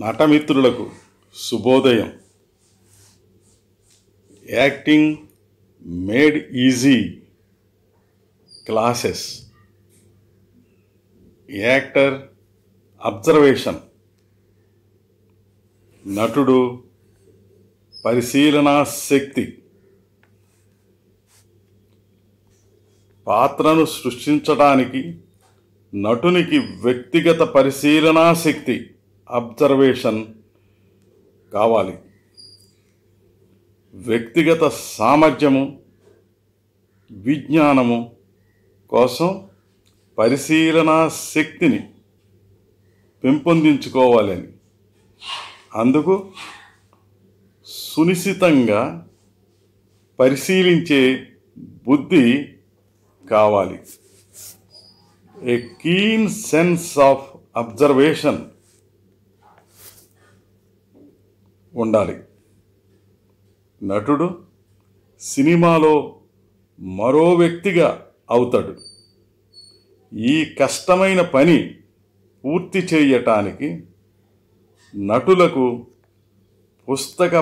నటమిత్రులకు శుభోదయం acting made easy classes actor observation నటుడు పరిశీలనా శక్తి పాత్రను సృష్టించడానికి నటునికి వ్యక్తిగత పరిశీలనా శక్తి అబ్జర్వేషన్ కావాలి వ్యక్తిగత సామర్థ్యము విజ్ఞానము కోసం పరిశీలనా శక్తిని పెంపొందించుకోవాలని అందుకు సునిశ్చితంగా పరిశీలించే బుద్ధి కావాలి a keen sense of observation ఉండాలి నటుడు సినిమాలో మరో వ్యక్తిగా అవుతాడు ఈ కష్టమైన పని పూర్తి చేయటానికి నటులకు పుస్తక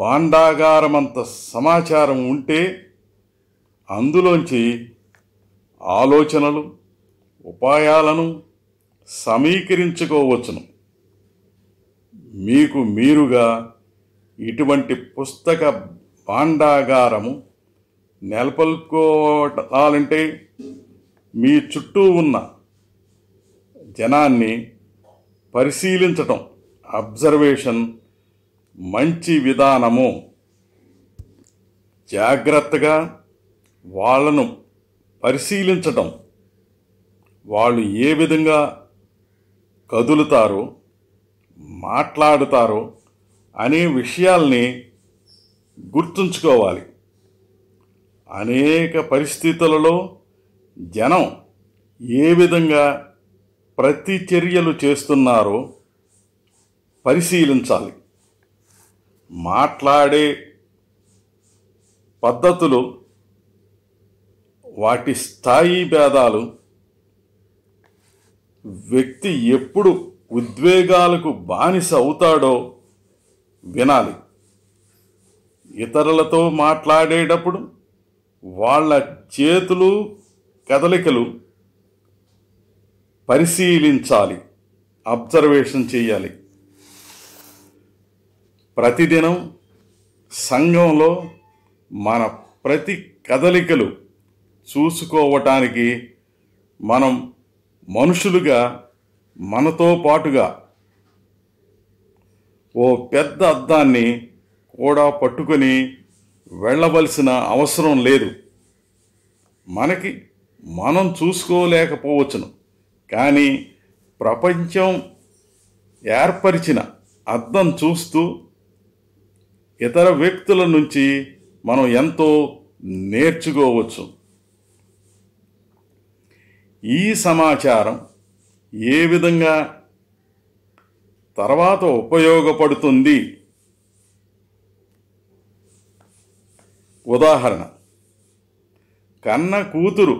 భాండాగారమంత సమాచారం ఉంటే అందులోంచి ఆలోచనలు ఉపాయాలను సమీకరించుకోవచ్చును మీకు మీరుగా ఇటువంటి పుస్తక భాండాగారము నెలపల్కోవాలంటే మీ చుట్టూ ఉన్న జనాన్ని పరిశీలించటం అబ్జర్వేషన్ మంచి విధానము జాగ్రత్తగా వాళ్ళను పరిశీలించటం వాళ్ళు ఏ విధంగా కదులుతారో మాట్లాడుతారు అనే విషయాల్ని గుర్తుంచుకోవాలి అనేక పరిస్థితులలో జనం ఏ విధంగా ప్రతిచర్యలు చేస్తున్నారో పరిశీలించాలి మాట్లాడే పద్ధతులు వాటి స్థాయి భేదాలు వ్యక్తి ఎప్పుడు ఉద్వేగాలకు బానిస అవుతాడో వినాలి ఇతరులతో మాట్లాడేటప్పుడు వాళ్ళ చేతులు కదలికలు పరిశీలించాలి అబ్జర్వేషన్ చేయాలి ప్రతిదినం సంఘంలో మన ప్రతి కదలికలు చూసుకోవటానికి మనం మనుషులుగా మనతో పాటుగా ఓ పెద్ద అద్దాన్ని కూడా పట్టుకొని వెళ్ళవలసిన అవసరం లేదు మనకి మనం చూసుకోలేకపోవచ్చును కానీ ప్రపంచం ఏర్పరిచిన అద్దం చూస్తూ ఇతర వ్యక్తుల నుంచి మనం ఎంతో నేర్చుకోవచ్చు ఈ సమాచారం ఏ విధంగా తర్వాత ఉపయోగపడుతుంది ఉదాహరణ కన్న కూతురు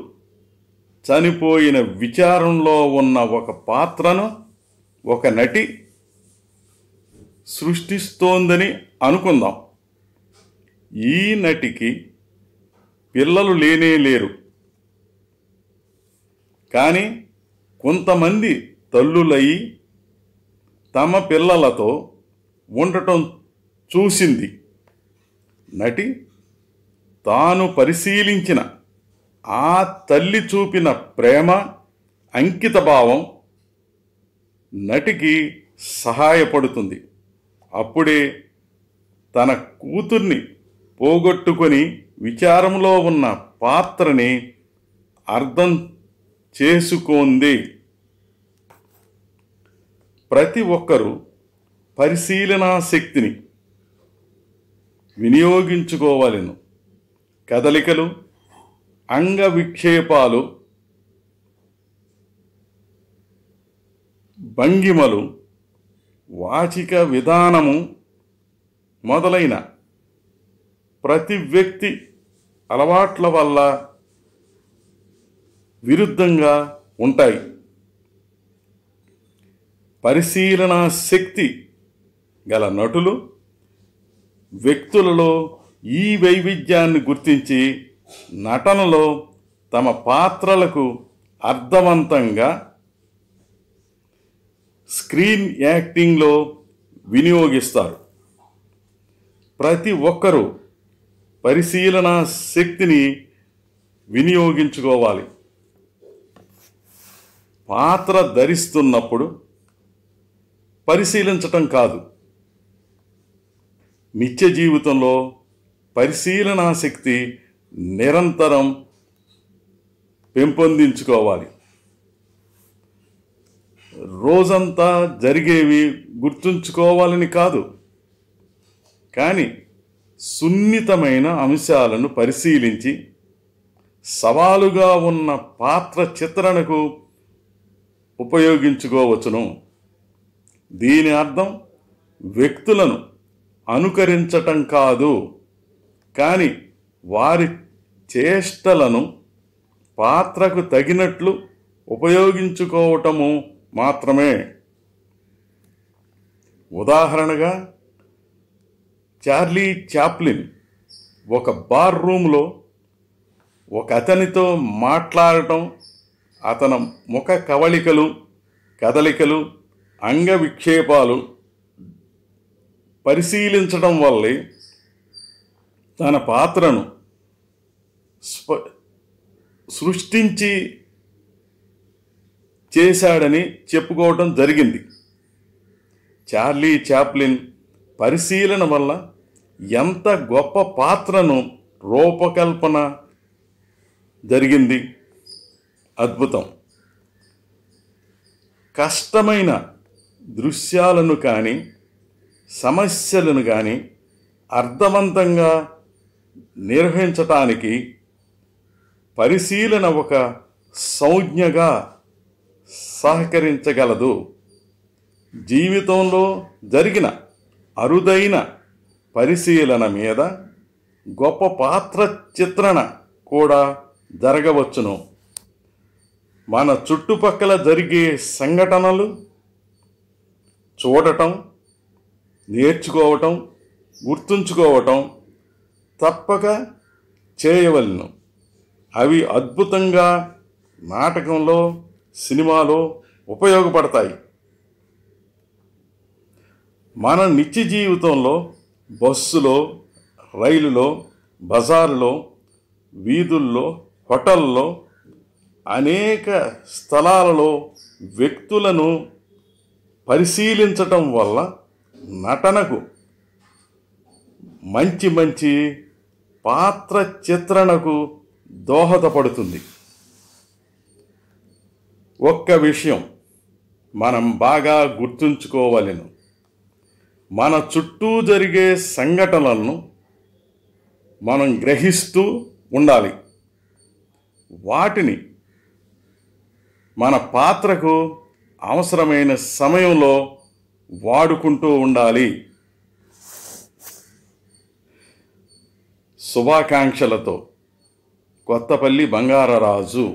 చనిపోయిన విచారంలో ఉన్న ఒక పాత్రను ఒక నటి సృష్టిస్తోందని అనుకుందాం ఈ నటికి పిల్లలు లేనే లేరు కానీ కొంతమంది తల్లులయి తమ పిల్లలతో ఉండటం చూసింది నటి తాను పరిశీలించిన ఆ తల్లి చూపిన ప్రేమ అంకిత భావం నటికి సహాయపడుతుంది అప్పుడే తన కూతుర్ని పోగొట్టుకొని విచారంలో ఉన్న పాత్రని అర్థం చేసుకోంది ప్రతి ఒక్కరూ పరిశీలనా శక్తిని వినియోగించుకోవాలను కదలికలు అంగ విక్షేపాలు భంగిమలు వాచిక విధానము మొదలైన ప్రతి వ్యక్తి అలవాట్ల వల్ల విరుద్ధంగా ఉంటాయి పరిశీలనా శక్తి గల నటులు వ్యక్తులలో ఈ వైవిధ్యాన్ని గుర్తించి నటనలో తమ పాత్రలకు అర్థవంతంగా స్క్రీన్ యాక్టింగ్లో వినియోగిస్తారు ప్రతి ఒక్కరూ పరిశీలన శక్తిని వినియోగించుకోవాలి పాత్ర ధరిస్తున్నప్పుడు పరిశీలించటం కాదు నిత్య జీవితంలో పరిశీలనా శక్తి నిరంతరం పెంపొందించుకోవాలి రోజంతా జరిగేవి గుర్తుంచుకోవాలని కాదు కానీ సున్నితమైన అంశాలను పరిశీలించి సవాలుగా ఉన్న పాత్ర చిత్రణకు ఉపయోగించుకోవచ్చును దీని అర్థం వ్యక్తులను అనుకరించటం కాదు కానీ వారి చేష్టలను పాత్రకు తగినట్లు ఉపయోగించుకోవటము మాత్రమే ఉదాహరణగా చార్లీ చాప్లిన్ ఒక బార్ రూమ్లో ఒక అతనితో మాట్లాడటం అతని ముఖ కవళికలు కదలికలు అంగ విక్షేపాలు పరిశీలించడం వల్లే తన పాత్రను స్ప సృష్టించి చేశాడని చెప్పుకోవటం జరిగింది చార్లీ చాప్లిన్ పరిశీలన వల్ల ఎంత గొప్ప పాత్రను రూపకల్పన జరిగింది అద్భుతం కష్టమైన దృశ్యాలను కానీ సమస్యలను కానీ అర్థవంతంగా నిర్వహించటానికి పరిశీలన ఒక సంజ్ఞగా సహకరించగలదు జీవితంలో జరిగిన అరుదైన పరిశీలన మీద గొప్ప పాత్ర చిత్రణ కూడా జరగవచ్చును మన చుట్టుపక్కల జరిగే సంఘటనలు చూడటం నేర్చుకోవటం గుర్తుంచుకోవటం తప్పక చేయవలను అవి అద్భుతంగా నాటకంలో సినిమాలో ఉపయోగపడతాయి మన నిత్య జీవితంలో బస్సులో రైలులో బజారులో వీధుల్లో హోటల్లో అనేక స్థలాలలో వ్యక్తులను పరిశీలించటం వల్ల నటనకు మంచి మంచి పాత్ర చిత్రణకు దోహదపడుతుంది ఒక్క విషయం మనం బాగా గుర్తుంచుకోవలను మన చుట్టూ జరిగే సంఘటనలను మనం గ్రహిస్తూ ఉండాలి వాటిని మన పాత్రకు అవసరమైన సమయంలో వాడుకుంటూ ఉండాలి శుభాకాంక్షలతో కొత్తపల్లి బంగారరాజు